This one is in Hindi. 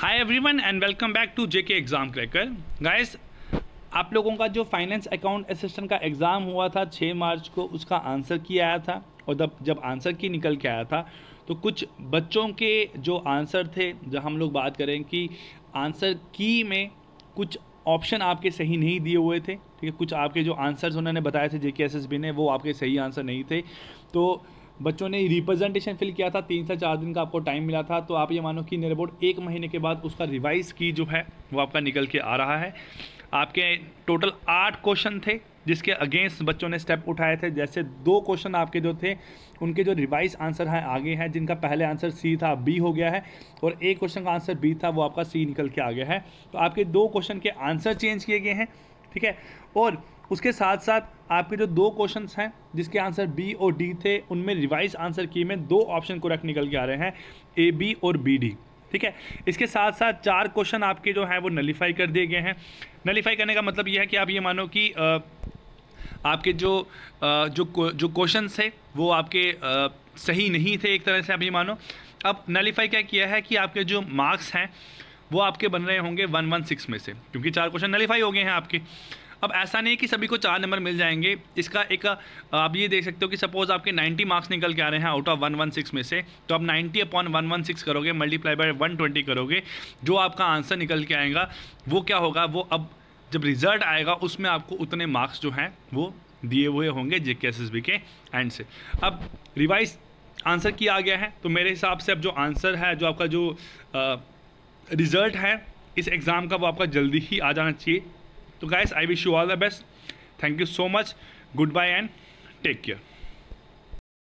hi everyone and welcome back to JK exam cracker guys आप लोगों का जो फाइनेंस अकाउंट असिस्टेंट का एग्ज़ाम हुआ था 6 मार्च को उसका आंसर की आया था और जब जब आंसर की निकल के आया था तो कुछ बच्चों के जो आंसर थे जब हम लोग बात करें कि आंसर की में कुछ ऑप्शन आपके सही नहीं दिए हुए थे ठीक है कुछ आपके जो आंसर्स उन्होंने बताए थे जे के एस एस बी ने वो आपके सही आंसर नहीं थे तो बच्चों ने रिप्रेजेंटेशन फिल किया था तीन से चार दिन का आपको टाइम मिला था तो आप ये मानो कि नियर अबाउट एक महीने के बाद उसका रिवाइज की जो है वो आपका निकल के आ रहा है आपके टोटल आठ क्वेश्चन थे जिसके अगेंस्ट बच्चों ने स्टेप उठाए थे जैसे दो क्वेश्चन आपके जो थे उनके जो रिवाइज आंसर हैं आगे हैं जिनका पहले आंसर सी था बी हो गया है और एक क्वेश्चन का आंसर बी था वो आपका सी निकल के आ गया है तो आपके दो क्वेश्चन के आंसर चेंज किए गए हैं ठीक है और उसके साथ साथ आपके जो दो क्वेश्चन हैं जिसके आंसर बी और डी थे उनमें रिवाइज आंसर की में दो ऑप्शन करेक्ट निकल के आ रहे हैं ए बी और बी डी ठीक है इसके साथ साथ चार क्वेश्चन आपके जो हैं वो नलीफाई कर दिए गए हैं नलीफाई करने का मतलब यह है कि आप ये मानो कि आपके जो जो जो क्वेश्चन थे वो आपके सही नहीं थे एक तरह से आप ये मानो अब नलीफाई क्या किया है कि आपके जो मार्क्स हैं वो आपके बन रहे होंगे वन वन सिक्स में से क्योंकि चार क्वेश्चन नलीफाई हो गए हैं आपके अब ऐसा नहीं कि सभी को चार नंबर मिल जाएंगे इसका एक आप ये देख सकते हो कि सपोज़ आपके 90 मार्क्स निकल के आ रहे हैं आउट ऑफ 116 में से तो आप 90 अपॉन 116 करोगे मल्टीप्लाई बाय 120 करोगे जो आपका आंसर निकल के आएगा वो क्या होगा वो अब जब रिजल्ट आएगा उसमें आपको उतने मार्क्स जो हैं वो दिए हुए होंगे जे के एंड से अब रिवाइज आंसर किया गया है तो मेरे हिसाब से अब जो आंसर है जो आपका जो आ, रिज़ल्ट है इस एग्ज़ाम का वो आपका जल्दी ही आ जाना चाहिए तो guys I wish you all the best thank you so much goodbye and take care